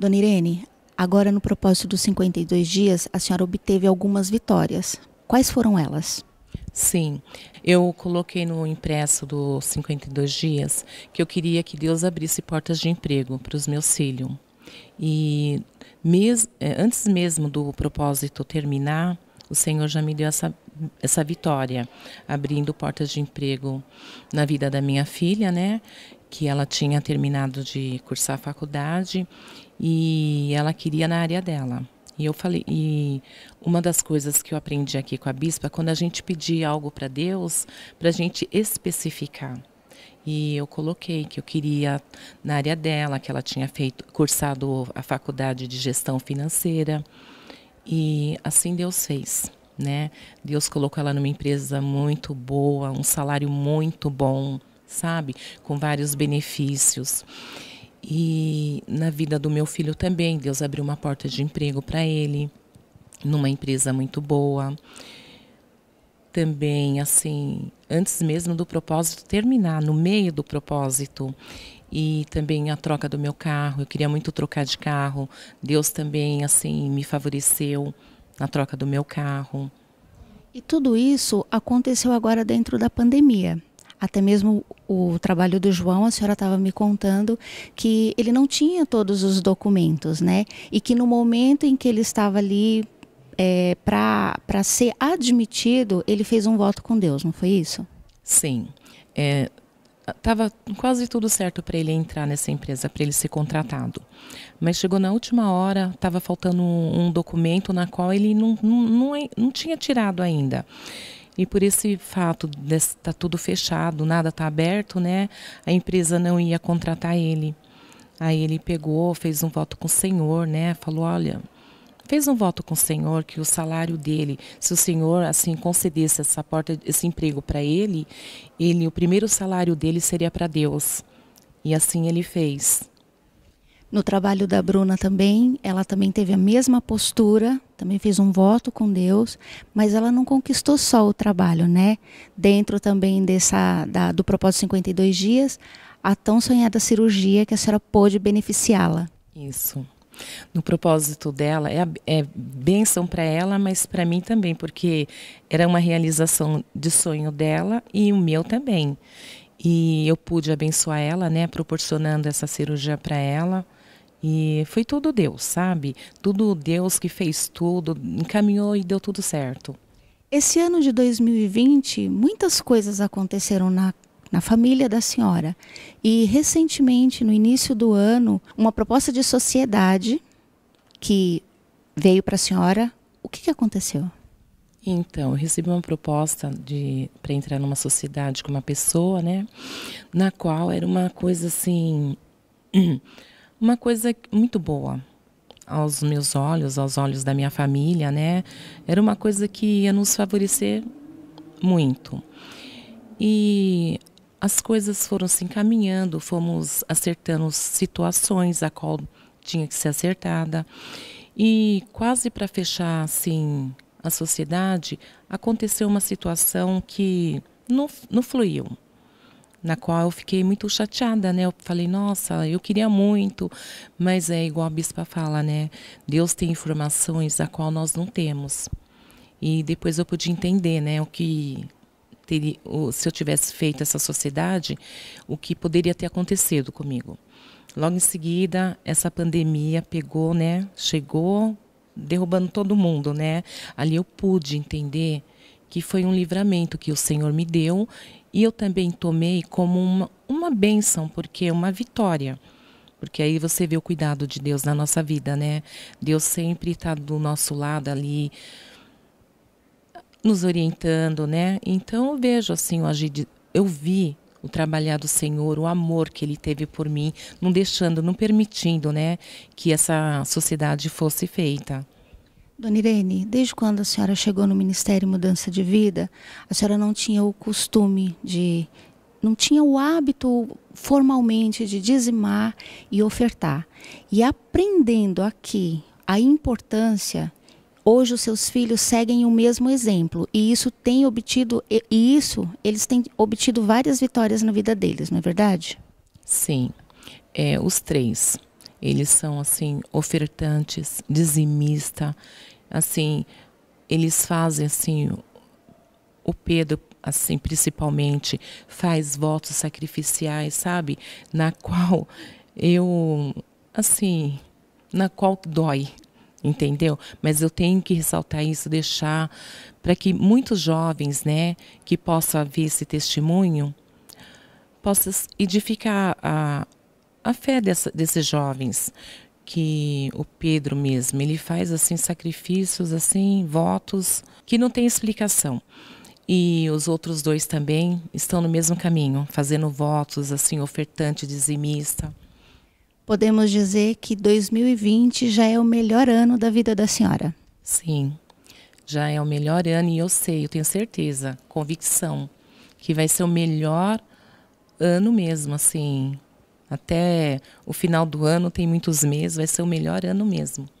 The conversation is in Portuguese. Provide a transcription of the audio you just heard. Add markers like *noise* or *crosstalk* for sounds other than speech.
Dona Irene, agora no propósito dos 52 dias, a senhora obteve algumas vitórias. Quais foram elas? Sim, eu coloquei no impresso dos 52 dias que eu queria que Deus abrisse portas de emprego para os meus filhos. E mes, eh, antes mesmo do propósito terminar, o Senhor já me deu essa essa vitória, abrindo portas de emprego na vida da minha filha, né? Que ela tinha terminado de cursar a faculdade e ela queria na área dela. E eu falei, e uma das coisas que eu aprendi aqui com a bispa, é quando a gente pedir algo para Deus, para a gente especificar. E eu coloquei que eu queria na área dela, que ela tinha feito, cursado a faculdade de gestão financeira. E assim Deus fez né? Deus colocou ela numa empresa muito boa, um salário muito bom, sabe? Com vários benefícios. E na vida do meu filho também, Deus abriu uma porta de emprego para ele, numa empresa muito boa. Também, assim, antes mesmo do propósito terminar, no meio do propósito, e também a troca do meu carro. Eu queria muito trocar de carro. Deus também assim me favoreceu na troca do meu carro. E tudo isso aconteceu agora dentro da pandemia. Até mesmo o trabalho do João, a senhora estava me contando que ele não tinha todos os documentos, né? E que no momento em que ele estava ali é, para ser admitido, ele fez um voto com Deus, não foi isso? Sim. É, estava quase tudo certo para ele entrar nessa empresa, para ele ser contratado. Mas chegou na última hora, estava faltando um, um, documento na qual ele não, não, não, não tinha tirado ainda. E por esse fato de estar tá tudo fechado, nada está aberto, né? A empresa não ia contratar ele. Aí ele pegou, fez um voto com o Senhor, né? Falou, olha, fez um voto com o Senhor que o salário dele, se o Senhor assim concedesse essa porta, esse emprego para ele, ele o primeiro salário dele seria para Deus. E assim ele fez. No trabalho da Bruna também, ela também teve a mesma postura, também fez um voto com Deus, mas ela não conquistou só o trabalho, né? Dentro também dessa da, do propósito 52 dias, a tão sonhada cirurgia que a senhora pôde beneficiá-la. Isso no propósito dela. É, é bênção para ela, mas para mim também, porque era uma realização de sonho dela e o meu também. E eu pude abençoar ela, né, proporcionando essa cirurgia para ela. E foi tudo Deus, sabe? Tudo Deus que fez tudo, encaminhou e deu tudo certo. Esse ano de 2020, muitas coisas aconteceram na na família da senhora. E recentemente, no início do ano, uma proposta de sociedade que veio para a senhora. O que, que aconteceu? Então, eu recebi uma proposta de para entrar numa sociedade com uma pessoa, né? Na qual era uma coisa assim, *clears throat* uma coisa muito boa aos meus olhos, aos olhos da minha família, né? Era uma coisa que ia nos favorecer muito. E as coisas foram se encaminhando, fomos acertando situações a qual tinha que ser acertada. E quase para fechar assim a sociedade, aconteceu uma situação que não, não fluiu, na qual eu fiquei muito chateada, né? Eu falei, nossa, eu queria muito, mas é igual a bispa fala, né? Deus tem informações a qual nós não temos. E depois eu pude entender, né, o que teria, se eu tivesse feito essa sociedade, o que poderia ter acontecido comigo. Logo em seguida, essa pandemia pegou, né? Chegou derrubando todo mundo, né? Ali eu pude entender que foi um livramento que o Senhor me deu e eu também tomei como uma, uma bênção, porque é uma vitória. Porque aí você vê o cuidado de Deus na nossa vida, né? Deus sempre está do nosso lado ali, nos orientando, né? Então eu vejo assim o agi- de, eu vi o trabalhar do Senhor, o amor que ele teve por mim, não deixando, não permitindo, né, que essa sociedade fosse feita. Dona Irene, desde quando a senhora chegou no Ministério Mudança de Vida, a senhora não tinha o costume de não tinha o hábito formalmente de dizimar e ofertar. E aprendendo aqui a importância Hoje os seus filhos seguem o mesmo exemplo e isso tem obtido e isso eles têm obtido várias vitórias na vida deles, não é verdade? Sim, é, os três eles são assim ofertantes, dizimista, assim eles fazem assim o Pedro assim principalmente faz votos sacrificiais, sabe? Na qual eu assim na qual dói entendeu? Mas eu tenho que ressaltar isso, deixar para que muitos jovens, né, que possam ver esse testemunho, possam edificar a, a fé dessa, desses jovens, que o Pedro mesmo, ele faz assim sacrifícios, assim votos que não tem explicação. E os outros dois também estão no mesmo caminho, fazendo votos assim ofertante, dizimista podemos dizer que 2020 já é o melhor ano da vida da senhora. Sim, já é o melhor ano e eu sei, eu tenho certeza, convicção, que vai ser o melhor ano mesmo, assim. Até o final do ano tem muitos meses, vai ser o melhor ano mesmo.